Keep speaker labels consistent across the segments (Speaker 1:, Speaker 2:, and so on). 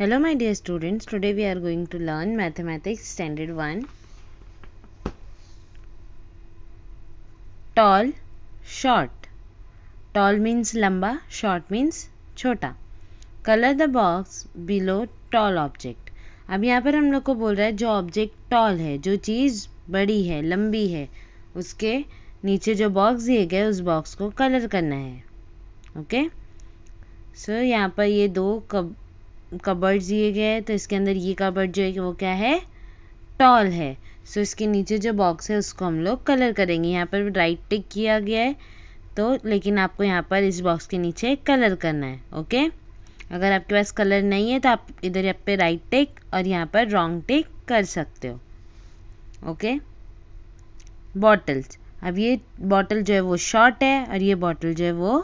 Speaker 1: Hello my dear students, today we are going to learn Mathematics Standard 1. Tall, short. Tall means lamba, short means छोटा. Color the box below tall object. अब यहाँ पर हम लोग को बोल रहा है जो ऑब्जेक्ट टॉल है जो चीज़ बड़ी है लंबी है उसके नीचे जो बॉक्स दिए गए उस बॉक्स को कलर करना है ओके सो so, यहाँ पर ये दो कब कबर्ड दिए गए हैं तो इसके अंदर ये कबर्ड जो है वो क्या है टॉल है सो so, इसके नीचे जो बॉक्स है उसको हम लोग कलर करेंगे यहाँ पर राइट टिक किया गया है तो लेकिन आपको यहाँ पर इस बॉक्स के नीचे कलर करना है ओके अगर आपके पास कलर नहीं है तो आप इधर यहाँ पे राइट टिक और यहाँ पर रॉन्ग टिक कर सकते हो ओके बॉटल्स अब ये बॉटल जो है वो शॉर्ट है और ये बॉटल जो है वो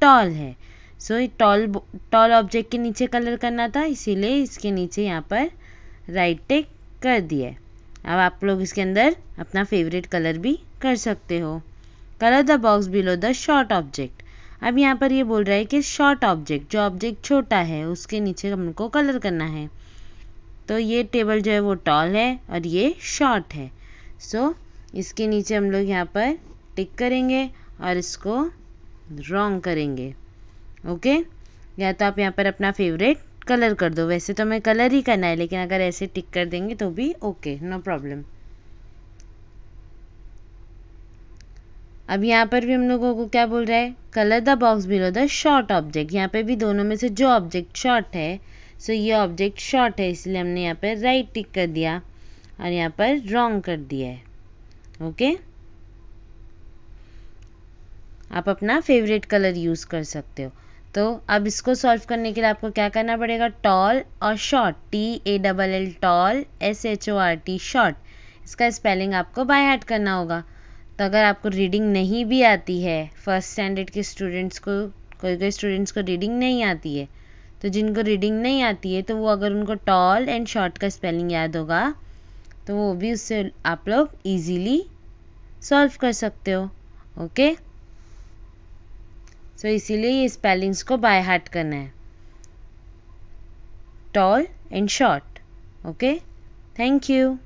Speaker 1: टॉल है सो ये टॉल टॉल ऑब्जेक्ट के नीचे कलर करना था इसीलिए इसके नीचे यहाँ पर राइट टेक कर दिया अब आप लोग इसके अंदर अपना फेवरेट कलर भी कर सकते हो colour the box below the short object अब यहाँ पर ये बोल रहा है कि शॉर्ट ऑब्जेक्ट जो ऑब्जेक्ट छोटा है उसके नीचे हमको कलर करना है तो ये टेबल जो है वो टॉल है और ये शॉर्ट है सो so, इसके नीचे हम लोग यहाँ पर टिक करेंगे और इसको रॉन्ग करेंगे ओके या तो आप यहाँ पर अपना फेवरेट कलर कर दो वैसे तो हमें कलर ही करना है लेकिन अगर ऐसे टिक कर देंगे तो भी ओके नो प्रॉब्लम अब यहाँ पर भी हम लोगों को क्या बोल रहा है colour the box below the short object यहाँ पे भी दोनों में से जो ऑब्जेक्ट शॉर्ट है सो ये ऑब्जेक्ट शॉर्ट है इसलिए हमने यहाँ पर राइट टिक कर दिया और यहाँ पर रॉन्ग कर दिया है ओके आप अपना फेवरेट कलर यूज़ कर सकते हो तो अब इसको सॉल्व करने के लिए आपको क्या करना पड़ेगा टॉल और short T A double L tall S H O R T short इसका स्पेलिंग आपको बाय हार्ट करना होगा तो अगर आपको रीडिंग नहीं भी आती है फर्स्ट स्टैंडर्ड के स्टूडेंट्स को कोई कोई स्टूडेंट्स को रीडिंग नहीं आती है तो जिनको रीडिंग नहीं आती है तो वो अगर उनको टॉल एंड शॉर्ट का स्पेलिंग याद होगा तो वो भी उससे आप लोग इजीली सॉल्व कर सकते हो ओके okay? सो तो so, इसीलिए ये स्पेलिंग्स को बाय हार्ट करना है tall and short okay thank you